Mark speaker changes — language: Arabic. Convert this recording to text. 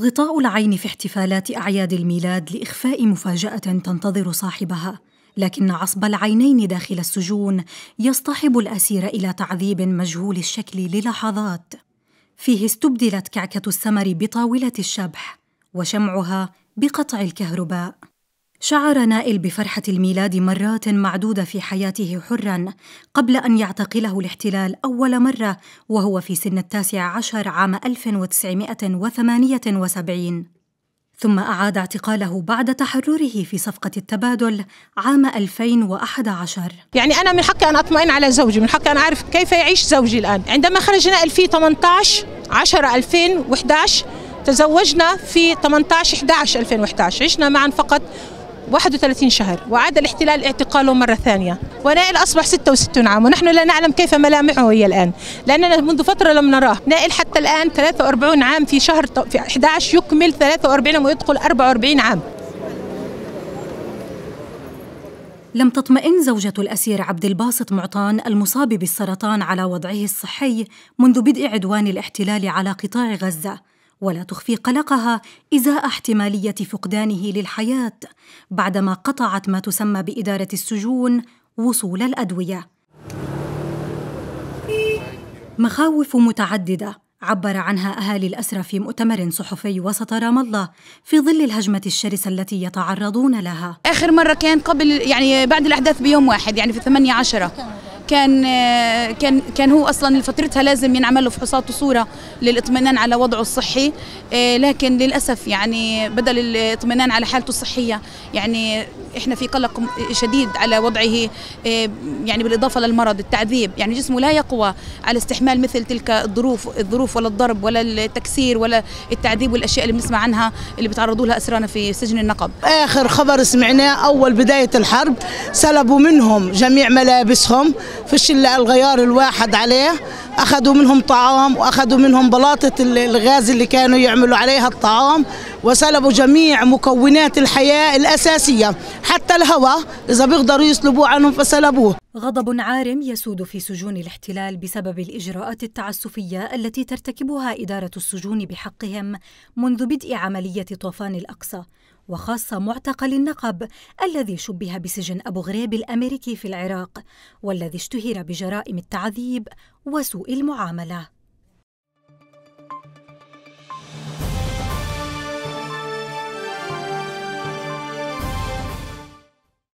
Speaker 1: غطاء العين في احتفالات أعياد الميلاد لإخفاء مفاجأة تنتظر صاحبها، لكن عصب العينين داخل السجون يصطحب الأسير إلى تعذيب مجهول الشكل للحظات. فيه استبدلت كعكة السمر بطاولة الشبح، وشمعها بقطع الكهرباء. شعر نائل بفرحة الميلاد مرات معدودة في حياته حرا قبل أن يعتقله الاحتلال أول مرة وهو في سن التاسع عشر عام 1978 ثم أعاد اعتقاله بعد تحرره في صفقة التبادل عام 2011
Speaker 2: يعني أنا من حقي أن أطمئن على زوجي من حقي أن أعرف كيف يعيش زوجي الآن عندما خرجنا في 18 10 2011 تزوجنا في 18 11 2011 عشنا معا فقط 31 شهر وعاد الاحتلال اعتقاله مرة ثانية ونائل أصبح 66 عام ونحن لا نعلم كيف ملامحه هي الآن لأننا منذ فترة لم نراه نائل حتى الآن 43 عام في شهر في 11 يكمل 43 ويدخل
Speaker 1: 44 عام لم تطمئن زوجة الأسير عبد الباسط معطان المصاب بالسرطان على وضعه الصحي منذ بدء عدوان الاحتلال على قطاع غزة ولا تخفي قلقها ازاء احتماليه فقدانه للحياه بعدما قطعت ما تسمى باداره السجون وصول الادويه مخاوف متعدده عبر عنها اهالي الاسرى في مؤتمر صحفي وسط رام الله في ظل الهجمه الشرسه التي يتعرضون لها
Speaker 3: اخر مره كان قبل يعني بعد الاحداث بيوم واحد يعني في 8 10 كان كان كان هو اصلا لفترتها لازم ينعمل له فحوصات وصوره للاطمئنان على وضعه الصحي آه، لكن للاسف يعني بدل الاطمئنان على حالته الصحيه يعني احنا في قلق شديد على وضعه آه، يعني بالاضافه للمرض التعذيب يعني جسمه لا يقوى على استحمال مثل تلك الظروف الظروف ولا الضرب ولا التكسير ولا التعذيب والاشياء اللي بنسمع عنها اللي بيتعرضوا لها اسرانا في سجن النقب
Speaker 4: اخر خبر سمعناه اول بدايه الحرب سلبوا منهم جميع ملابسهم فيش الا الغيار الواحد عليه اخذوا منهم طعام واخذوا منهم بلاطه الغاز اللي كانوا يعملوا عليها الطعام وسلبوا جميع مكونات الحياه الاساسيه حتى الهواء اذا بيقدروا يسلبوه عنهم فسلبوه
Speaker 1: غضب عارم يسود في سجون الاحتلال بسبب الاجراءات التعسفيه التي ترتكبها اداره السجون بحقهم منذ بدء عمليه طوفان الاقصى وخاصة معتقل النقب الذي شبه بسجن أبو غريب الأمريكي في العراق والذي اشتهر بجرائم التعذيب وسوء المعاملة